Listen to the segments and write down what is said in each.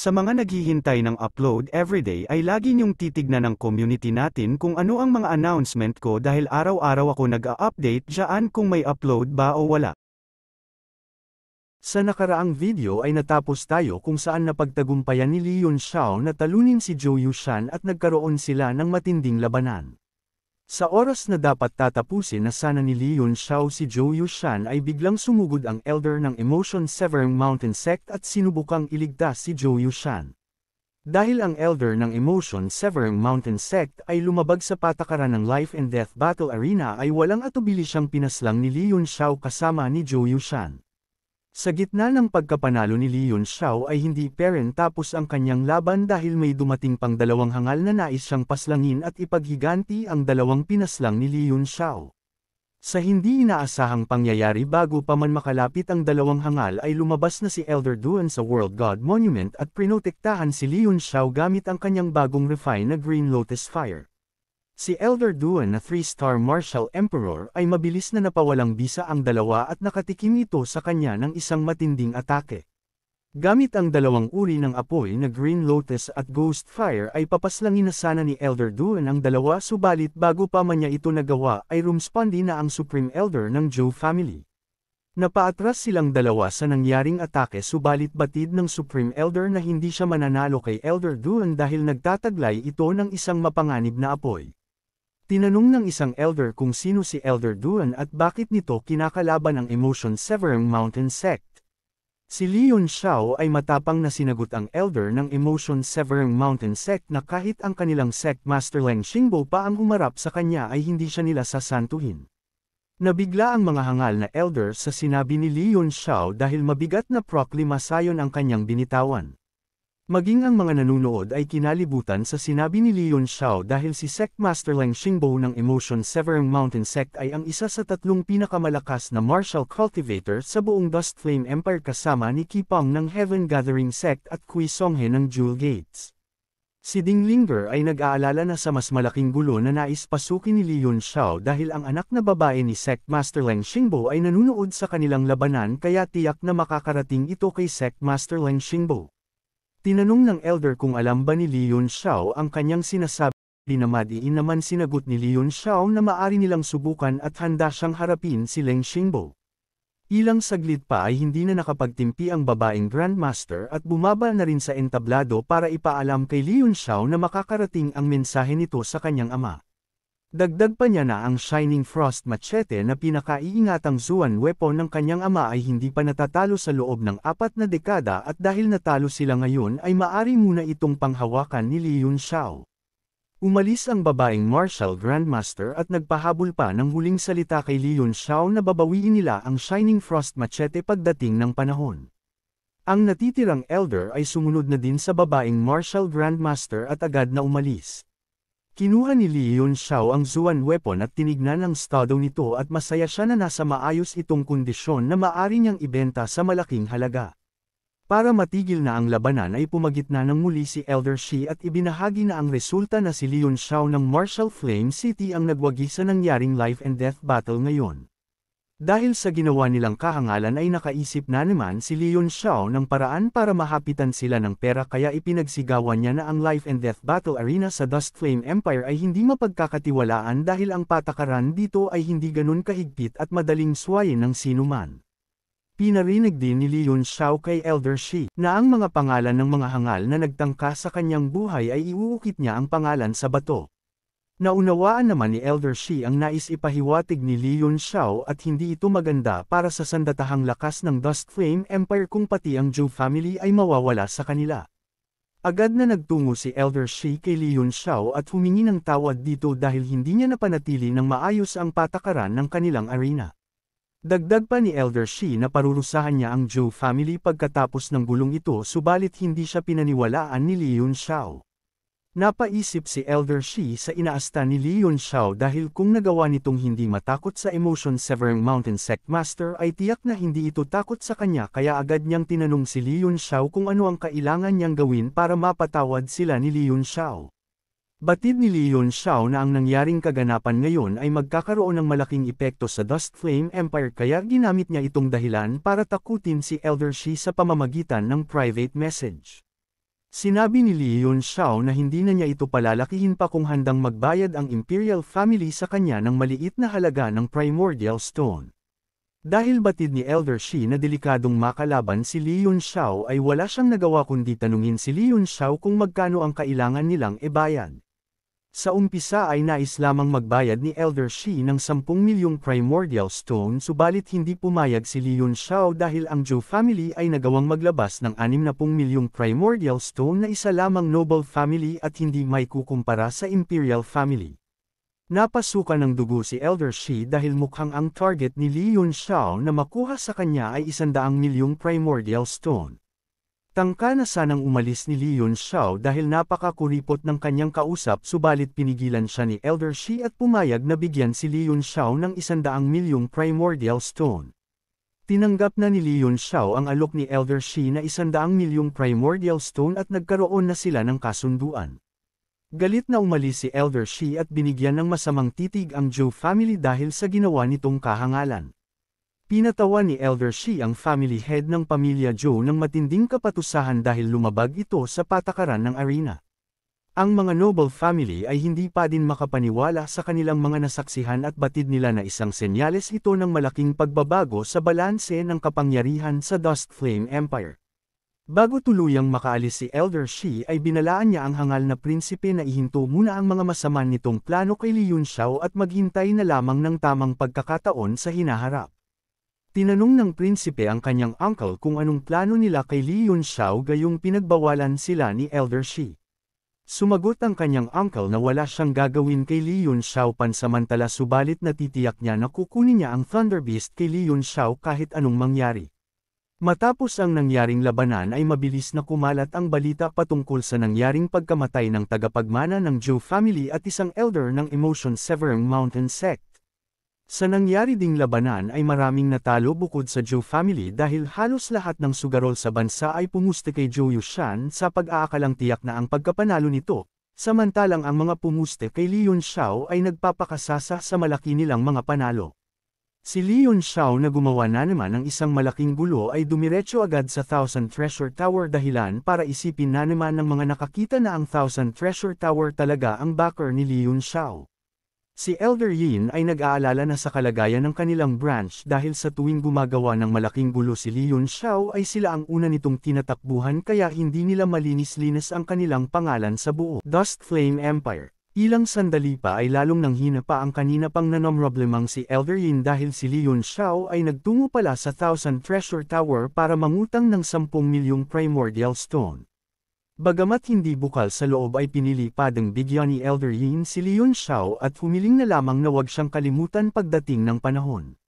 Sa mga naghihintay ng upload everyday ay lagi niyong titignan ng community natin kung ano ang mga announcement ko dahil araw-araw ako nag-a-update dyan kung may upload ba o wala. Sa nakaraang video ay natapos tayo kung saan napagtagumpayan ni Leon Xiao na talunin si Zhou Yushan at nagkaroon sila ng matinding labanan. Sa oras na dapat tatapusin na sana ni Leon Xiao si Zhou Yushan ay biglang sumugod ang elder ng Emotion Severing Mountain Sect at sinubukang iligtas si Zhou Yushan. Dahil ang elder ng Emotion Severing Mountain Sect ay lumabag sa patakaran ng life and death battle arena ay walang atubili siyang pinaslang ni Leon Xiao kasama ni Zhou Yushan. Sa gitna ng pagkapanalo ni Leon Xiao ay hindi peren tapos ang kanyang laban dahil may dumating pang dalawang hangal na nais siyang paslangin at ipaghiganti ang dalawang pinaslang ni Leon Xiao. Sa hindi inaasahang pangyayari bago pa man makalapit ang dalawang hangal ay lumabas na si Elder Duan sa World God Monument at prinotektahan si Leon Xiao gamit ang kanyang bagong refine na Green Lotus Fire. Si Elder Duan na 3-star Martial Emperor ay mabilis na napawalang bisa ang dalawa at nakatikim ito sa kanya ng isang matinding atake. Gamit ang dalawang uri ng apoy na Green Lotus at Ghost Fire ay papaslangin na sana ni Elder Duan ang dalawa subalit bago pa man niya ito nagawa ay rumspandi na ang Supreme Elder ng Zhou family. Napaatras silang dalawa sa nangyaring atake subalit batid ng Supreme Elder na hindi siya mananalo kay Elder Duan dahil nagtataglay ito ng isang mapanganib na apoy. Tinanong ng isang elder kung sino si Elder Duan at bakit nito kinakalaban ang Emotion Severing Mountain Sect. Si Leon Xiao ay matapang na sinagot ang elder ng Emotion Severing Mountain Sect na kahit ang kanilang sect master Leng Xingbo pa ang umarap sa kanya ay hindi siya nila sasantuhin. Nabigla ang mga hangal na elder sa sinabi ni Leon Xiao dahil mabigat na proklima sayon ang kanyang binitawan. Maging ang mga nanunood ay kinalibutan sa sinabi ni Leon Xiao dahil si Sect Master Leng Xingbo ng Emotion Severing Mountain Sect ay ang isa sa tatlong pinakamalakas na martial cultivator sa buong Dust Flame Empire kasama ni Kipang ng Heaven Gathering Sect at Kui Songhe ng Jewel Gates. Si Ding Linger ay nag-aalala na sa mas malaking gulo na nais pasukin ni Leon Xiao dahil ang anak na babae ni Sect Master Leng Xingbo ay nanunood sa kanilang labanan kaya tiyak na makakarating ito kay Sect Master Leng Xingbo. Tinanong ng elder kung alam ba ni Leon Xiao ang kanyang sinasabi na madiin naman sinagot ni Leon Xiao na maari nilang subukan at handa siyang harapin si Leng Xingbo. Ilang saglit pa ay hindi na nakapagtimpi ang babaeng Grandmaster at bumaba na rin sa entablado para ipaalam kay Leon Xiao na makakarating ang mensahe nito sa kanyang ama. Dagdag pa niya na ang Shining Frost Machete na pinakaiingatang Zuan weapon ng kanyang ama ay hindi pa natatalo sa loob ng apat na dekada at dahil natalo sila ngayon ay maari muna itong panghawakan ni Li Xiao. Umalis ang babaeng Marshal Grandmaster at nagpahabol pa ng huling salita kay Li Xiao na babawiin nila ang Shining Frost Machete pagdating ng panahon. Ang natitirang Elder ay sumunod na din sa babaeng Marshal Grandmaster at agad na umalis. Kinuha ni Li Yun Xiao ang Zuan weapon at tinignan ang estado nito at masaya siya na nasa maayos itong kondisyon na maari niyang ibenta sa malaking halaga. Para matigil na ang labanan ay pumagitna ng muli si Elder Shi at ibinahagi na ang resulta na si Li Yun Xiao ng Martial Flame City ang nagwagi sa nangyaring life and death battle ngayon. Dahil sa ginawa nilang kahangalan ay nakaisip na naman si Leon Xiao ng paraan para mahapitan sila ng pera kaya ipinagsigawan niya na ang life and death battle arena sa Dust Flame Empire ay hindi mapagkakatiwalaan dahil ang patakaran dito ay hindi ganun kahigpit at madaling suwayin ng sinuman. Pinarinig din ni Leon Xiao kay Elder Shi na ang mga pangalan ng mga hangal na nagtangka sa kanyang buhay ay iuukit niya ang pangalan sa bato. Naunawaan naman ni Elder Shi ang nais ipahiwatig ni Li Yun Xiao at hindi ito maganda para sa sandatahang lakas ng Dust Flame Empire kung pati ang Zhou family ay mawawala sa kanila. Agad na nagtungo si Elder Shi kay Li Yun Xiao at humingi ng tawad dito dahil hindi niya napanatili ng maayos ang patakaran ng kanilang arena. Dagdag pa ni Elder Shi na parurusahan niya ang Zhou family pagkatapos ng gulong ito subalit hindi siya pinaniwalaan ni Li Yun Xiao. Napaisip si Elder Shi sa inaasta ni Leon Xiao dahil kung nagawa nitong hindi matakot sa emotion Severing Mountain Sect Master ay tiyak na hindi ito takot sa kanya kaya agad niyang tinanong si Leon Xiao kung ano ang kailangan niyang gawin para mapatawad sila ni Leon Xiao. Batid ni Leon Xiao na ang nangyaring kaganapan ngayon ay magkakaroon ng malaking epekto sa Dust Flame Empire kaya ginamit niya itong dahilan para takutin si Elder Shi sa pamamagitan ng private message. Sinabi ni Li Yun Shao na hindi na niya ito palalakihin pa kung handang magbayad ang Imperial Family sa kanya ng maliit na halaga ng Primordial Stone. Dahil batid ni Elder Shi na delikadong makalaban si Li Yun Shao ay wala siyang nagawa kundi tanungin si Li Yun Shao kung magkano ang kailangan nilang ibayad. Sa umpisa ay nais lamang magbayad ni Elder Shi ng 10 milyong primordial stone subalit hindi pumayag si Liun Xiao dahil ang Zhou family ay nagawang maglabas ng 60 milyong primordial stone na isa lamang noble family at hindi may kukumpara sa imperial family. Napasukan ng dugo si Elder Shi dahil mukhang ang target ni Liun Xiao na makuha sa kanya ay 100 milyong primordial stone. Tangka na sanang umalis ni Leon Xiao dahil napakakuripot ng kanyang kausap subalit pinigilan siya ni Elder Shi at pumayag na bigyan si Leon Xiao ng isandaang milyong primordial stone. Tinanggap na ni Leon Xiao ang alok ni Elder Shi na isandaang milyong primordial stone at nagkaroon na sila ng kasunduan. Galit na umalis si Elder Shi at binigyan ng masamang titig ang Zhou family dahil sa ginawa nitong kahangalan. Pinatawa ni Elder Shi ang family head ng pamilya Zhou ng matinding kapatusahan dahil lumabag ito sa patakaran ng arena. Ang mga noble family ay hindi pa din makapaniwala sa kanilang mga nasaksihan at batid nila na isang senyales ito ng malaking pagbabago sa balanse ng kapangyarihan sa Dust Flame Empire. Bago tuluyang makaalis si Elder Shi ay binalaan niya ang hangal na prinsipe na ihinto muna ang mga masaman nitong plano kay Li Yun Xiao at maghintay na lamang ng tamang pagkakataon sa hinaharap. Tinanong ng prinsipe ang kanyang uncle kung anong plano nila kay Li Yun Xiao gayong pinagbawalan sila ni Elder Shi. Sumagot ang kanyang uncle na wala siyang gagawin kay Li Yun Xiao pansamantala subalit natitiyak niya na kukunin niya ang Thunder Beast kay Li Yun Xiao kahit anong mangyari. Matapos ang nangyaring labanan ay mabilis na kumalat ang balita patungkol sa nangyaring pagkamatay ng tagapagmana ng Zhou family at isang elder ng Emotion Severing Mountain Sect. Sa nangyari ding labanan ay maraming natalo bukod sa Joe family dahil halos lahat ng sugarol sa bansa ay pumusta kay Zhou Yushan sa pag-aakalang tiyak na ang pagkapanalo nito, samantalang ang mga pumuste kay Leon Xiao ay nagpapakasasa sa malaki nilang mga panalo. Si Leon Xiao na gumawa na naman ng isang malaking gulo ay dumiretso agad sa Thousand Treasure Tower dahilan para isipin na naman ng mga nakakita na ang Thousand Treasure Tower talaga ang backer ni Leon Xiao. Si Elder Yin ay nag-aalala na sa kalagayan ng kanilang branch dahil sa tuwing gumagawa ng malaking gulo si Leon Xiao ay sila ang una nitong tinatakbuhan kaya hindi nila malinis-linis ang kanilang pangalan sa buo. Dust Flame Empire Ilang sandali pa ay lalong nanghina pa ang kanina pang nanomroblemang si Elder Yin dahil si Leon Xiao ay nagtungo pala sa Thousand Treasure Tower para mangutang ng 10 milyong primordial stone. Bagamat hindi bukal sa loob ay pinili padang bigyan ni Elder Yin si Leon Xiao at humiling na lamang na wag siyang kalimutan pagdating ng panahon.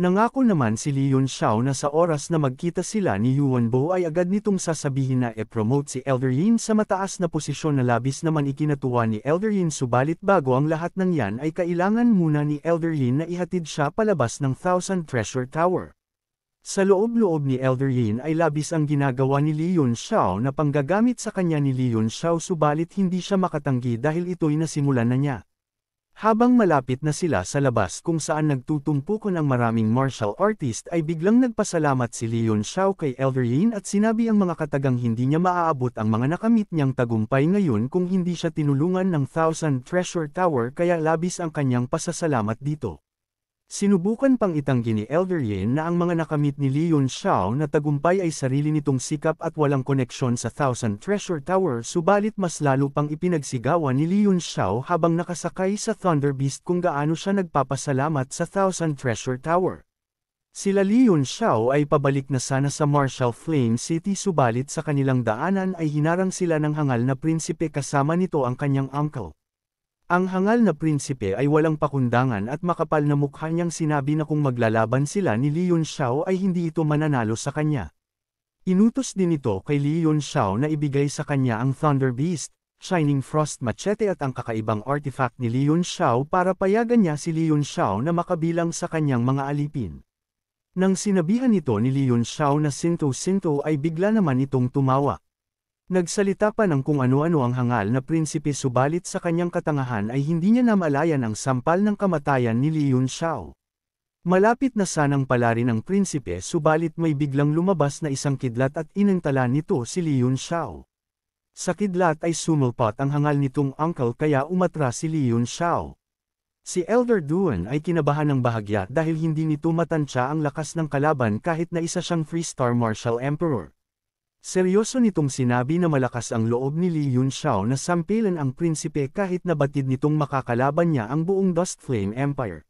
Nangako naman si Leon Xiao na sa oras na magkita sila ni Yuan Bo ay agad nitong sasabihin na e-promote si Elder Yin sa mataas na posisyon na labis naman ikinatuwa ni Elder Yin subalit bago ang lahat ng yan ay kailangan muna ni Elder Yin na ihatid siya palabas ng Thousand Treasure Tower. Sa loob-loob ni Elder Yin ay labis ang ginagawa ni Li Yun Xiao na panggagamit sa kanya ni Li Yun Xiao subalit hindi siya makatanggi dahil ito'y nasimulan na niya. Habang malapit na sila sa labas kung saan nagtutumpukan ang maraming martial artist ay biglang nagpasalamat si Leon Xiao kay Elder Yin at sinabi ang mga katagang hindi niya maaabot ang mga nakamit niyang tagumpay ngayon kung hindi siya tinulungan ng Thousand Treasure Tower kaya labis ang kanyang pasasalamat dito. Sinubukan pang itanggi ni Elder Yin na ang mga nakamit ni Leon Xiao na tagumpay ay sarili nitong sikap at walang koneksyon sa Thousand Treasure Tower subalit mas lalo pang ipinagsigawan ni Leon Xiao habang nakasakay sa Thunder Beast kung gaano siya nagpapasalamat sa Thousand Treasure Tower. Sila Leon Xiao ay pabalik na sana sa Marshall Flame City subalit sa kanilang daanan ay hinarang sila ng hangal na prinsipe kasama nito ang kanyang uncle. Ang hangal na prinsipe ay walang pakundangan at makapal na mukha niyang sinabi na kung maglalaban sila ni Li Yunxiao ay hindi ito mananalo sa kanya. Inutos din ito kay Li Yunxiao na ibigay sa kanya ang Thunder Beast, Shining Frost Machete at ang kakaibang artifact ni Li Yunxiao para payagan niya si Li Yunxiao na makabilang sa kanyang mga alipin. Nang sinabihan ito ni Li Yunxiao na Sinto Sinto ay bigla naman itong tumawa. Nagsalita pa ng kung ano-ano ang hangal na prinsipe subalit sa kanyang katangahan ay hindi niya namalayan ang sampal ng kamatayan ni Li Xiao. Malapit na sanang pala rin ang prinsipe subalit may biglang lumabas na isang kidlat at inantala nito si Li Xiao. Sa kidlat ay sumulpot ang hangal nitong uncle kaya umatra si Li Xiao. Si Elder Duan ay kinabahan ng bahagya dahil hindi nito matansya ang lakas ng kalaban kahit na isa siyang 3-star martial emperor. Seryoso nitong sinabi na malakas ang loob ni Li Yunxiao na sampilan ang prinsipe kahit na batid nitong makakalaban niya ang buong Dust Flame Empire.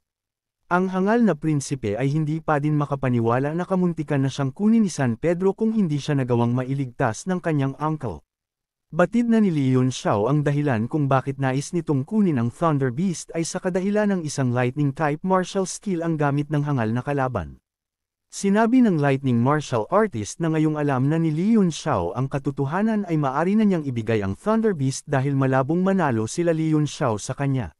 Ang hangal na prinsipe ay hindi pa din makapaniwala na kamuntikan na siyang kunin ni San Pedro kung hindi siya nagawang mailigtas ng kanyang uncle. Batid na ni Leon Xiao ang dahilan kung bakit nais nitong kunin ang Thunder Beast ay sa kadahilan ng isang lightning-type martial skill ang gamit ng hangal na kalaban. Sinabi ng lightning martial artist na ngayong alam na ni Leon Xiao ang katotohanan ay maari na niyang ibigay ang Thunder Beast dahil malabong manalo sila Leon Xiao sa kanya.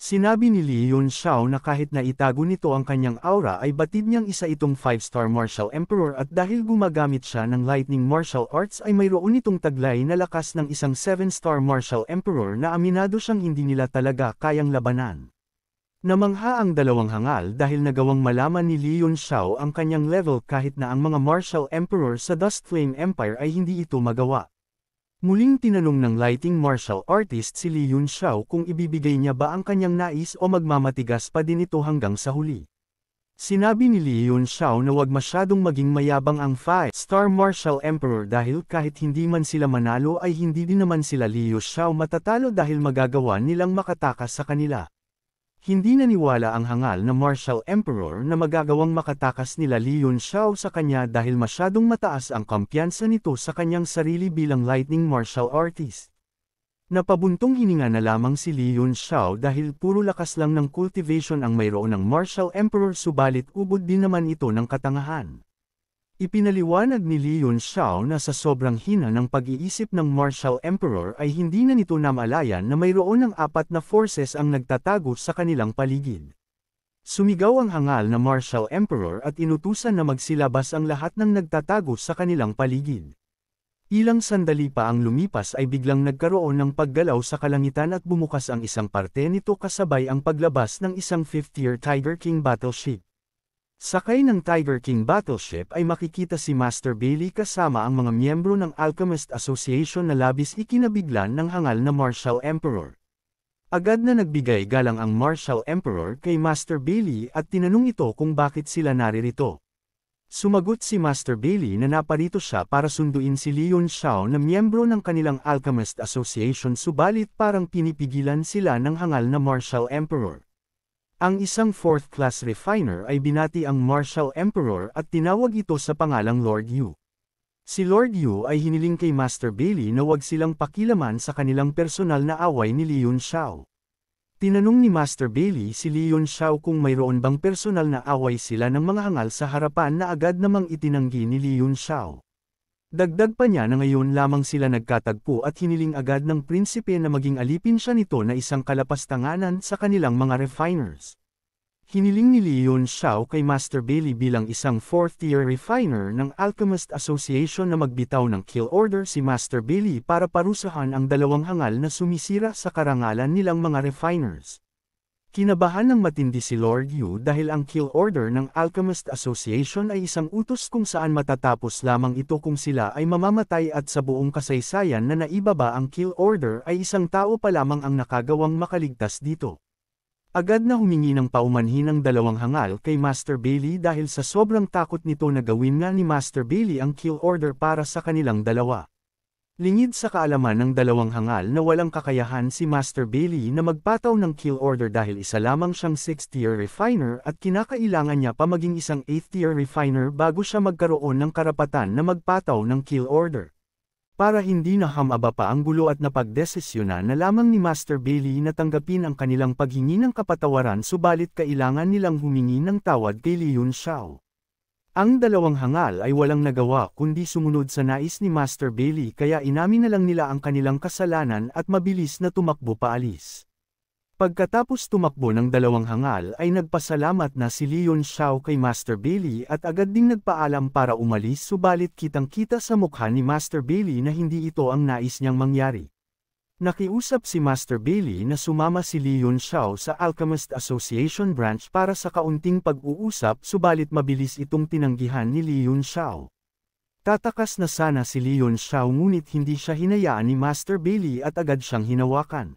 Sinabi ni Leon Xiao na kahit na itago nito ang kanyang aura ay batid niyang isa itong 5-star martial emperor at dahil gumagamit siya ng lightning martial arts ay mayroon itong taglay na lakas ng isang 7-star martial emperor na aminado siyang hindi nila talaga kayang labanan. Namangha ang dalawang hangal dahil nagawang malaman ni Leon Xiao ang kanyang level kahit na ang mga martial emperor sa Dust Flame Empire ay hindi ito magawa. Muling tinanong ng lighting martial artist si Leon Xiao kung ibibigay niya ba ang kanyang nais o magmamatigas pa din ito hanggang sa huli. Sinabi ni Leon Xiao na wag masyadong maging mayabang ang Five star martial emperor dahil kahit hindi man sila manalo ay hindi din naman sila Leo Xiao matatalo dahil magagawa nilang makatakas sa kanila. Hindi naniwala ang hangal na Martial Emperor na magagawang makatakas nila Li Xiao sa kanya dahil masyadong mataas ang kumpiyansa nito sa kanyang sarili bilang lightning martial artist. Napabuntong hininga na lamang si Li Xiao dahil puro lakas lang ng cultivation ang mayroon ng martial emperor subalit ubod din naman ito ng katangahan. Ipinaliwanag ni Leon Xiao na sa sobrang hina ng pag-iisip ng Martial Emperor ay hindi na nito namalayan na mayroon ng apat na forces ang nagtatago sa kanilang paligid. Sumigaw ang hangal na Martial Emperor at inutusan na magsilabas ang lahat ng nagtatago sa kanilang paligid. Ilang sandali pa ang lumipas ay biglang nagkaroon ng paggalaw sa kalangitan at bumukas ang isang parte nito kasabay ang paglabas ng isang 5 th year Tiger King battleship. Sakay ng Tiger King Battleship ay makikita si Master Billy kasama ang mga miyembro ng Alchemist Association na labis ikinabiglan ng hangal na Martial Emperor. Agad na nagbigay galang ang Martial Emperor kay Master Billy at tinanong ito kung bakit sila naririto. Sumagot si Master Billy na naparito siya para sunduin si Leon Shao na miyembro ng kanilang Alchemist Association subalit parang pinipigilan sila ng hangal na Martial Emperor. Ang isang fourth-class refiner ay binati ang Martial Emperor at tinawag ito sa pangalang Lord Yu. Si Lord Yu ay hiniling kay Master Bailey na wag silang pakilaman sa kanilang personal na away ni Leon Xiao. Tinanong ni Master Bailey si Leon Xiao kung mayroon bang personal na away sila ng mga hangal sa harapan na agad namang itinanggi ni Leon Xiao. Dagdag pa niya na ngayon lamang sila nagkatagpo at hiniling agad ng prinsipe na maging alipin siya nito na isang kalapastanganan sa kanilang mga refiners. Hiniling ni Leon Xiao kay Master Bailey bilang isang fourth-tier refiner ng Alchemist Association na magbitaw ng kill order si Master Bailey para parusahan ang dalawang hangal na sumisira sa karangalan nilang mga refiners. Kinabahan ng matindi si Lord Yu dahil ang kill order ng Alchemist Association ay isang utos kung saan matatapos lamang ito kung sila ay mamamatay at sa buong kasaysayan na naibaba ang kill order ay isang tao pa lamang ang nakagawang makaligtas dito. Agad na humingi ng paumanhin ang dalawang hangal kay Master Bailey dahil sa sobrang takot nito na gawin nga ni Master Bailey ang kill order para sa kanilang dalawa. Lingid sa kaalaman ng dalawang hangal na walang kakayahan si Master Bailey na magpataw ng kill order dahil isa lamang siyang 6th-tier refiner at kinakailangan niya pa maging isang 8th-tier refiner bago siya magkaroon ng karapatan na magpataw ng kill order. Para hindi na hamaba pa ang gulo at napagdesisyonan na lamang ni Master Bailey na tanggapin ang kanilang paghingi ng kapatawaran subalit kailangan nilang humingi ng tawad kay Liun Xiao. Ang dalawang hangal ay walang nagawa kundi sumunod sa nais ni Master Bailey kaya inamin na lang nila ang kanilang kasalanan at mabilis na tumakbo paalis. Pagkatapos tumakbo ng dalawang hangal ay nagpasalamat na si Leon Shaw kay Master Bailey at agad ding nagpaalam para umalis subalit kitang-kita sa mukha ni Master Bailey na hindi ito ang nais niyang mangyari. Nakiusap si Master Bailey na sumama si Leon Yun Xiao sa Alchemist Association branch para sa kaunting pag-uusap subalit mabilis itong tinanggihan ni Leon Yun Xiao. Tatakas na sana si Leon Yun Xiao ngunit hindi siya hinayaan ni Master Bailey at agad siyang hinawakan.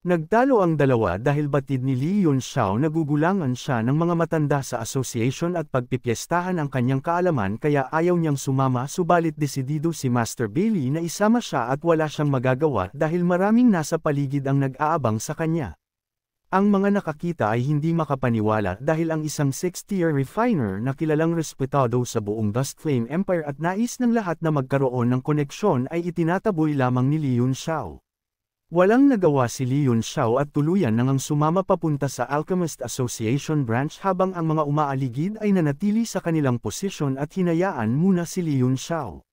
Nagtalo ang dalawa dahil batid ni Lee Yun Xiao na gugulangan siya ng mga matanda sa association at pagpipiestahan ang kanyang kaalaman kaya ayaw niyang sumama subalit desidido si Master Billy na isama siya at wala siyang magagawa dahil maraming nasa paligid ang nag-aabang sa kanya. Ang mga nakakita ay hindi makapaniwala dahil ang isang 6-tier refiner na kilalang respetado sa buong Dust Flame Empire at nais ng lahat na magkaroon ng koneksyon ay itinataboy lamang ni Lee Yun Xiao. Walang nagawa si Li Xiao at tuluyan nang sumama papunta sa Alchemist Association branch habang ang mga umaaligid ay nanatili sa kanilang posisyon at hinayaan muna si Li Xiao.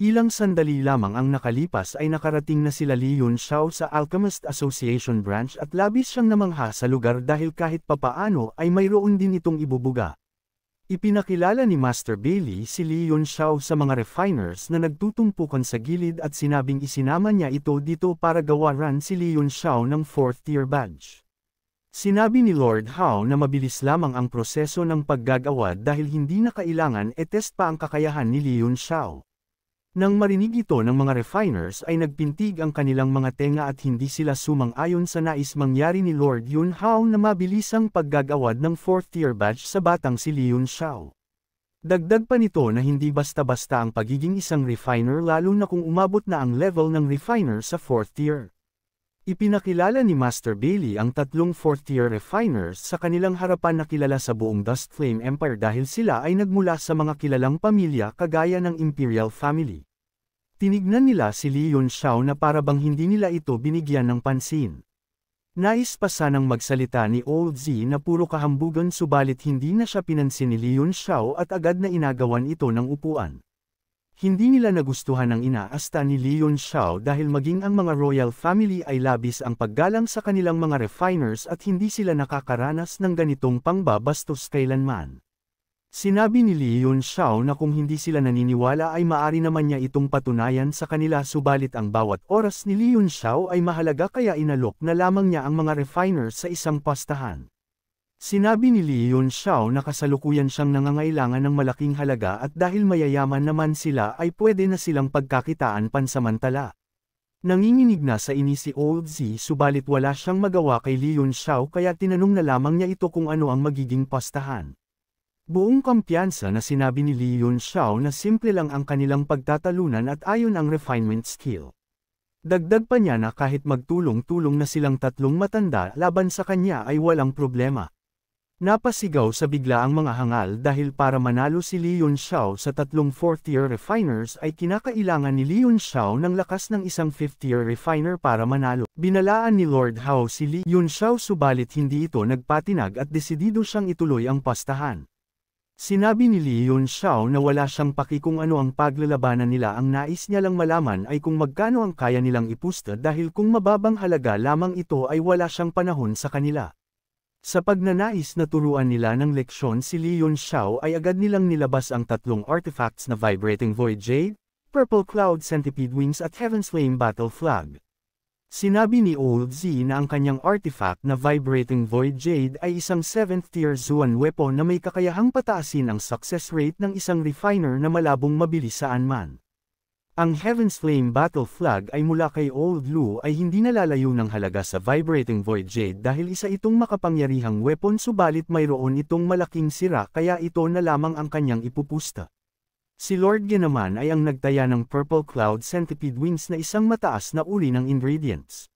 Ilang sandali lamang ang nakalipas ay nakarating na sila Li Xiao sa Alchemist Association branch at labis siyang namangha sa lugar dahil kahit papaano ay mayroon din itong ibubuga. Ipinakilala ni Master Bailey si Leon Shaw sa mga refiners na nagtutumpukan sa gilid at sinabing isinama niya ito dito para gawaran si Leon Shaw ng 4th tier badge. Sinabi ni Lord Howe na mabilis lamang ang proseso ng paggagawa dahil hindi na kailangan e-test pa ang kakayahan ni Leon Shaw. Nang marinig ito ng mga refiners ay nagpintig ang kanilang mga tenga at hindi sila sumang-ayon sa nais mangyari ni Lord Yun Hao na mabilisang paggagawad ng fourth-tier batch sa batang si Liun Xiao. Dagdag pa nito na hindi basta-basta ang pagiging isang refiner lalo na kung umabot na ang level ng refiner sa fourth tier. Ipinakilala ni Master Bailey ang tatlong fourth-tier refiners sa kanilang harapan na kilala sa buong Dust Flame Empire dahil sila ay nagmula sa mga kilalang pamilya kagaya ng Imperial Family. Tinignan nila si Li Yunxiao na parabang hindi nila ito binigyan ng pansin. Nais pa sanang magsalita ni Old Z na puro kahambugan subalit hindi na siya pinansin ni Li Yunxiao at agad na inagawan ito ng upuan. Hindi nila nagustuhan ang inaasta ni Leon Xiao dahil maging ang mga royal family ay labis ang paggalang sa kanilang mga refiners at hindi sila nakakaranas ng ganitong pangbabastos kailanman. Sinabi ni Leon Xiao na kung hindi sila naniniwala ay maari naman niya itong patunayan sa kanila subalit ang bawat oras ni Leon Xiao ay mahalaga kaya inalok na lamang niya ang mga refiners sa isang pastahan. Sinabi ni Li Yun Xiao na kasalukuyan siyang nangangailangan ng malaking halaga at dahil mayayaman naman sila ay pwede na silang pagkakitaan pansamantala. Nanginginig na sa ini si Old Z subalit wala siyang magawa kay Li Yun Xiao kaya tinanong na lamang niya ito kung ano ang magiging pastahan. Buong kumpiyansa na sinabi ni Li Yun Xiao na simple lang ang kanilang pagtatalunan at ayon ang refinement skill. Dagdag pa niya na kahit magtulong-tulong na silang tatlong matanda laban sa kanya ay walang problema. Napasigaw sa bigla ang mga hangal dahil para manalo si Leon Xiao sa tatlong fourth-year refiners ay kinakailangan ni Leon Xiao ng lakas ng isang fifth-year refiner para manalo. Binalaan ni Lord Hao si Leon Xiao subalit hindi ito nagpatinag at desidido siyang ituloy ang pastahan. Sinabi ni Leon Xiao na wala siyang paki kung ano ang paglalabanan nila ang nais niya lang malaman ay kung magkano ang kaya nilang ipusta dahil kung mababang halaga lamang ito ay wala siyang panahon sa kanila. Sa pagnanais na turuan nila ng leksyon si Leon Xiao ay agad nilang nilabas ang tatlong artifacts na Vibrating Void Jade, Purple Cloud Centipede Wings at Heaven's Flame Battle Flag. Sinabi ni Old Z na ang kanyang artifact na Vibrating Void Jade ay isang 7th tier Zuan weapon na may kakayahang pataasin ang success rate ng isang refiner na malabong mabilis saan man. Ang Heaven's Flame Battle Flag ay mula kay Old Blue ay hindi nalalayo ng halaga sa Vibrating Void Jade dahil isa itong makapangyarihang weapon subalit mayroon itong malaking sira kaya ito na lamang ang kanyang ipupusta. Si Lord naman ay ang nagtaya ng Purple Cloud Centipede Wings na isang mataas na uli ng ingredients.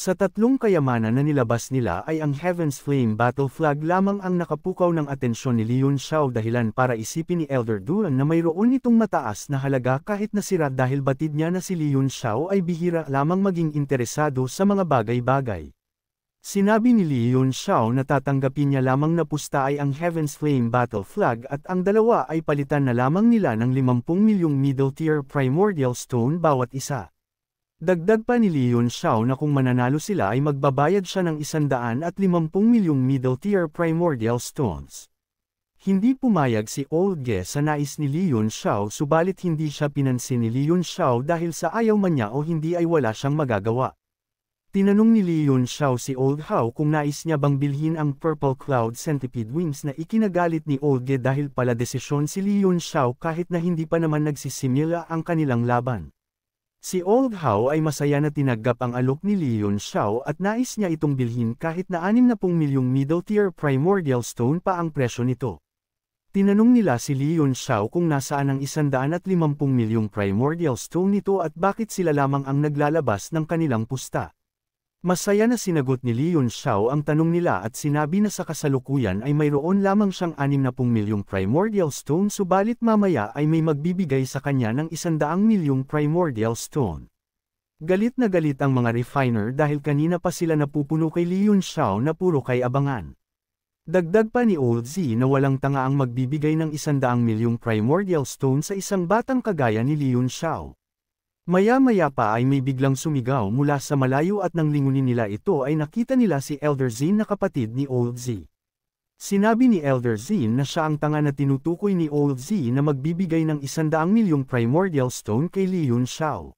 Sa tatlong kayamanan na nilabas nila ay ang Heaven's Flame Battle Flag lamang ang nakapukaw ng atensyon ni Leon Xiao dahilan para isipin ni Elder Duran na mayroon nitong mataas na halaga kahit nasira dahil batid niya na si Leon Xiao ay bihira lamang maging interesado sa mga bagay-bagay. Sinabi ni Leon Xiao na tatanggapin niya lamang na pusta ay ang Heaven's Flame Battle Flag at ang dalawa ay palitan na lamang nila ng 50 milyong middle tier primordial stone bawat isa. Dagdag pa ni Leon Xiao na kung mananalo sila ay magbabayad siya ng 150 milyong middle tier primordial stones. Hindi pumayag si Old Ge sa nais ni Leon Xiao subalit hindi siya pinansin ni Leon Xiao dahil sa ayaw man niya o hindi ay wala siyang magagawa. Tinanong ni Leon Xiao si Old Hao kung nais niya bang bilhin ang Purple Cloud Centipede Wings na ikinagalit ni Old Ge dahil pala desisyon si Leon Xiao kahit na hindi pa naman nagsisimula ang kanilang laban. Si Old Hao ay masaya na tinanggap ang alok ni Leon Xiao at nais niya itong bilhin kahit na 60 milyong middle tier primordial stone pa ang presyo nito. Tinanong nila si Leon Xiao kung nasaan ang 150 milyong primordial stone nito at bakit sila lamang ang naglalabas ng kanilang pusta. Masaya na sinagot ni Leon Xiao ang tanong nila at sinabi na sa kasalukuyan ay mayroon lamang siyang 60 milyong primordial stone subalit mamaya ay may magbibigay sa kanya ng 100 milyong primordial stone. Galit na galit ang mga refiner dahil kanina pa sila napupuno kay Leon Xiao na puro kay abangan. Dagdag pa ni Old Z na walang tanga ang magbibigay ng 100 milyong primordial stone sa isang batang kagaya ni Leon Xiao. Maya-maya pa ay may biglang sumigaw mula sa malayo at nang lingunin nila ito ay nakita nila si Elder Zin na kapatid ni Old Z. Sinabi ni Elder Zin na siya ang tanga na tinutukoy ni Old Z na magbibigay ng isandaang milyong primordial stone kay Li Yun Xiao.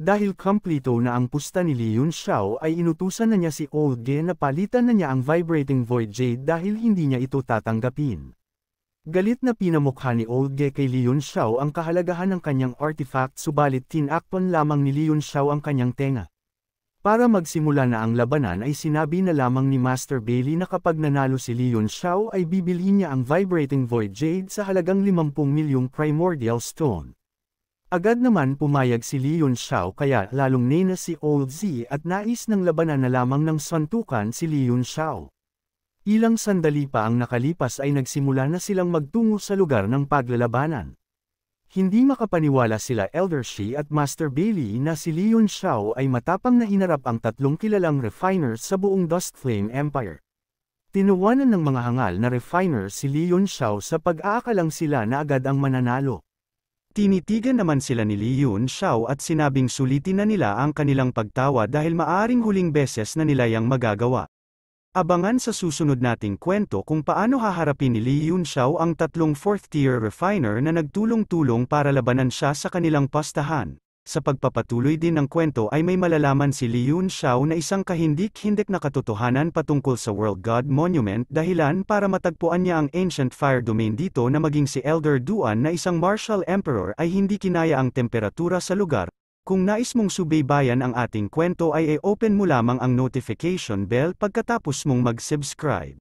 Dahil kompleto na ang pusta ni Li Yun Xiao ay inutusan na niya si Old Ge na palitan na niya ang vibrating void jade dahil hindi niya ito tatanggapin. Galit na pinamukha ni Olge kay Leon Xiao ang kahalagahan ng kanyang artifact subalit tinakpan lamang ni Leon Xiao ang kanyang tenga. Para magsimula na ang labanan ay sinabi na lamang ni Master Bailey na kapag nanalo si Leon Xiao ay bibilhin niya ang Vibrating Void Jade sa halagang 50 milyong Primordial Stone. Agad naman pumayag si Leon Xiao kaya lalong nena si Old Z at nais ng labanan na lamang ng santukan si Leon Xiao. Ilang sandali pa ang nakalipas ay nagsimula na silang magtungo sa lugar ng paglalabanan. Hindi makapaniwala sila Elder Shi at Master Bailey na si Leon Xiao ay matapang na hinarap ang tatlong kilalang refiner sa buong Dust Flame Empire. Tinuwanan ng mga hangal na refiner si Leon Xiao sa pag-aakalang sila na agad ang mananalo. Tinitigan naman sila ni Leon Xiao at sinabing sulitin na nila ang kanilang pagtawa dahil maaring huling beses na nila yang magagawa. Abangan sa susunod nating kwento kung paano haharapin ni Lee Yun Xiao ang tatlong fourth-tier refiner na nagtulong-tulong para labanan siya sa kanilang pastahan. Sa pagpapatuloy din ng kwento ay may malalaman si Lee Yun Xiao na isang kahindik-hindik na katotohanan patungkol sa World God Monument dahilan para matagpuan niya ang Ancient Fire Domain dito na maging si Elder Duan na isang martial emperor ay hindi kinaya ang temperatura sa lugar, kung nais mong subaybayan ang ating kwento ay e-open mo lamang ang notification bell pagkatapos mong mag-subscribe.